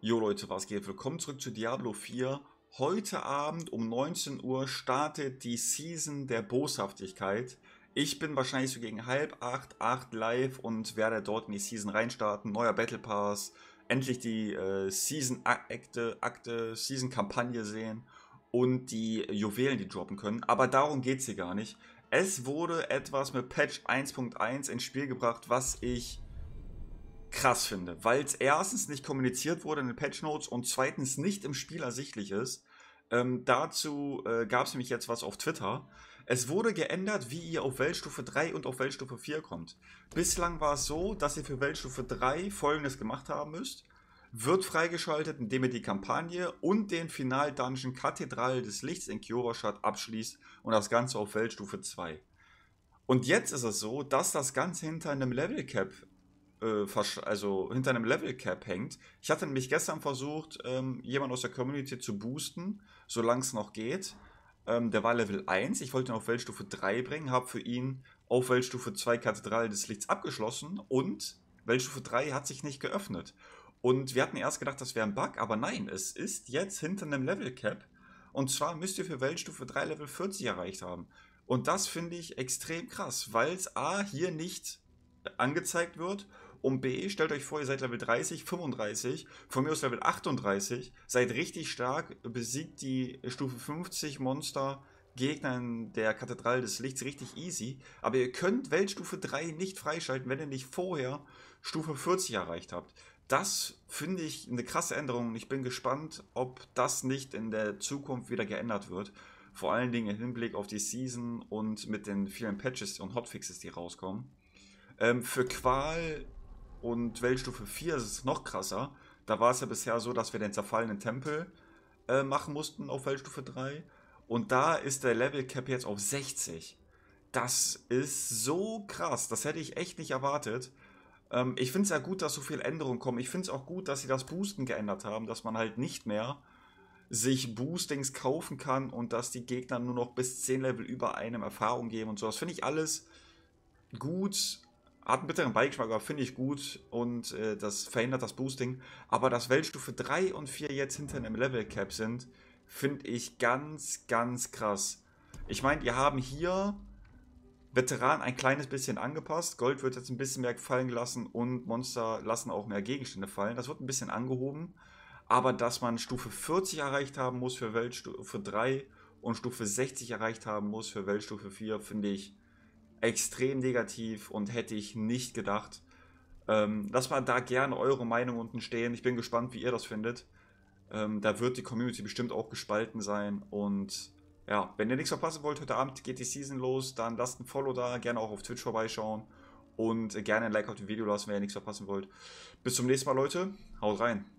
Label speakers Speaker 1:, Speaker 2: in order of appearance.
Speaker 1: Jo Leute, was geht? Willkommen zurück zu Diablo 4. Heute Abend um 19 Uhr startet die Season der Boshaftigkeit. Ich bin wahrscheinlich so gegen halb acht, acht live und werde dort in die Season reinstarten. Neuer Battle Pass, endlich die äh, Season-Akte, Akte, Season-Kampagne sehen und die Juwelen, die droppen können. Aber darum geht es hier gar nicht. Es wurde etwas mit Patch 1.1 ins Spiel gebracht, was ich krass finde, weil es erstens nicht kommuniziert wurde in den Patch Notes und zweitens nicht im Spiel ersichtlich ist. Ähm, dazu äh, gab es nämlich jetzt was auf Twitter. Es wurde geändert, wie ihr auf Weltstufe 3 und auf Weltstufe 4 kommt. Bislang war es so, dass ihr für Weltstufe 3 folgendes gemacht haben müsst. Wird freigeschaltet, indem ihr die Kampagne und den Final-Dungeon Kathedrale des Lichts in Kyoroshad abschließt und das Ganze auf Weltstufe 2. Und jetzt ist es so, dass das Ganze hinter einem Level Cap äh, also hinter einem Level Cap hängt. Ich hatte nämlich gestern versucht, ähm, jemanden aus der Community zu boosten, solange es noch geht. Ähm, der war Level 1, ich wollte ihn auf Weltstufe 3 bringen, habe für ihn auf Weltstufe 2 Kathedrale des Lichts abgeschlossen und Weltstufe 3 hat sich nicht geöffnet. Und wir hatten erst gedacht, das wäre ein Bug, aber nein, es ist jetzt hinter einem Level Cap. Und zwar müsst ihr für Weltstufe 3 Level 40 erreicht haben. Und das finde ich extrem krass, weil es A hier nicht angezeigt wird um B, stellt euch vor, ihr seid Level 30, 35, von mir aus Level 38, seid richtig stark, besiegt die Stufe 50 Monster Gegner in der Kathedrale des Lichts richtig easy, aber ihr könnt Weltstufe 3 nicht freischalten, wenn ihr nicht vorher Stufe 40 erreicht habt. Das finde ich eine krasse Änderung und ich bin gespannt, ob das nicht in der Zukunft wieder geändert wird. Vor allen Dingen im Hinblick auf die Season und mit den vielen Patches und Hotfixes, die rauskommen. Ähm, für Qual und Weltstufe 4 ist es noch krasser. Da war es ja bisher so, dass wir den zerfallenen Tempel äh, machen mussten auf Weltstufe 3. Und da ist der Level Cap jetzt auf 60. Das ist so krass. Das hätte ich echt nicht erwartet. Ähm, ich finde es ja gut, dass so viel Änderungen kommen. Ich finde es auch gut, dass sie das Boosten geändert haben, dass man halt nicht mehr sich Boostings kaufen kann und dass die Gegner nur noch bis 10 Level über einem Erfahrung geben und so. Das finde ich alles gut, hat einen bitteren Beigeschmack, aber finde ich gut und äh, das verhindert das Boosting. Aber dass Weltstufe 3 und 4 jetzt hinter einem Level Cap sind, finde ich ganz, ganz krass. Ich meine, wir haben hier Veteran ein kleines bisschen angepasst. Gold wird jetzt ein bisschen mehr fallen gelassen und Monster lassen auch mehr Gegenstände fallen. Das wird ein bisschen angehoben. Aber dass man Stufe 40 erreicht haben muss für Weltstufe 3 und Stufe 60 erreicht haben muss für Weltstufe 4, finde ich extrem negativ und hätte ich nicht gedacht. Ähm, lasst mal da gerne eure Meinung unten stehen. Ich bin gespannt, wie ihr das findet. Ähm, da wird die Community bestimmt auch gespalten sein. Und ja, wenn ihr nichts verpassen wollt, heute Abend geht die Season los. Dann lasst ein Follow da, gerne auch auf Twitch vorbeischauen. Und äh, gerne ein Like auf dem Video lassen, wenn ihr nichts verpassen wollt. Bis zum nächsten Mal, Leute. Haut rein.